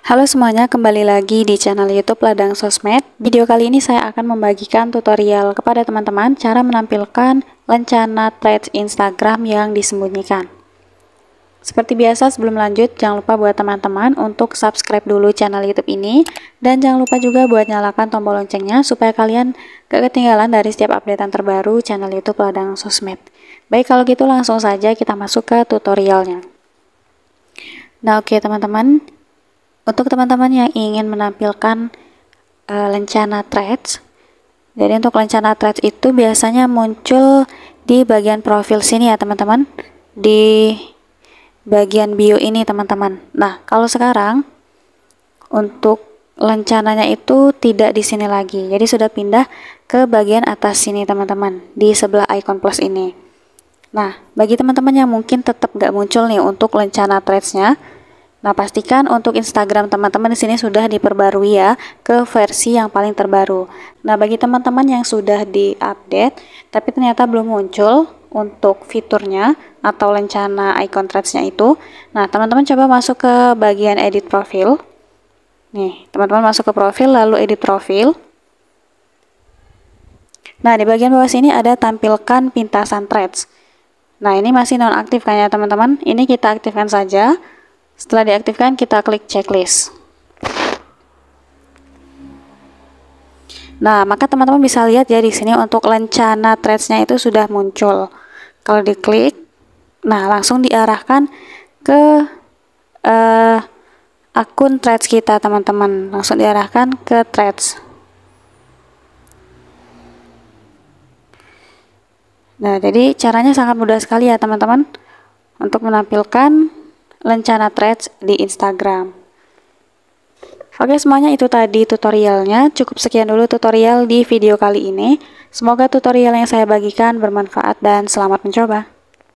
Halo semuanya, kembali lagi di channel YouTube Ladang Sosmed. Video kali ini saya akan membagikan tutorial kepada teman-teman cara menampilkan lencana thread Instagram yang disembunyikan. Seperti biasa, sebelum lanjut, jangan lupa buat teman-teman untuk subscribe dulu channel YouTube ini dan jangan lupa juga buat nyalakan tombol loncengnya supaya kalian gak ketinggalan dari setiap updatean terbaru channel YouTube Ladang Sosmed. Baik, kalau gitu langsung saja kita masuk ke tutorialnya. Nah, oke okay, teman-teman, untuk teman-teman yang ingin menampilkan uh, lencana threads, jadi untuk lencana threads itu biasanya muncul di bagian profil sini ya teman-teman, di bagian bio ini teman-teman. Nah kalau sekarang untuk lencananya itu tidak di sini lagi, jadi sudah pindah ke bagian atas sini teman-teman, di sebelah icon plus ini. Nah, bagi teman-teman yang mungkin tetap nggak muncul nih untuk lencana threadsnya. nya Nah, pastikan untuk Instagram teman-teman di sini sudah diperbarui ya ke versi yang paling terbaru. Nah, bagi teman-teman yang sudah di-update tapi ternyata belum muncul untuk fiturnya atau lencana icon threads-nya itu, nah teman-teman coba masuk ke bagian edit profil. Nih, teman-teman masuk ke profil lalu edit profil. Nah, di bagian bawah sini ada tampilkan pintasan threads. Nah, ini masih nonaktif kayaknya teman-teman. Ini kita aktifkan saja. Setelah diaktifkan, kita klik checklist. Nah, maka teman-teman bisa lihat ya di sini untuk lencana threads-nya itu sudah muncul. Kalau diklik, nah langsung diarahkan ke uh, akun threads kita teman-teman. Langsung diarahkan ke threads. Nah, jadi caranya sangat mudah sekali ya teman-teman untuk menampilkan lencana threads di Instagram. Oke semuanya itu tadi tutorialnya, cukup sekian dulu tutorial di video kali ini. Semoga tutorial yang saya bagikan bermanfaat dan selamat mencoba.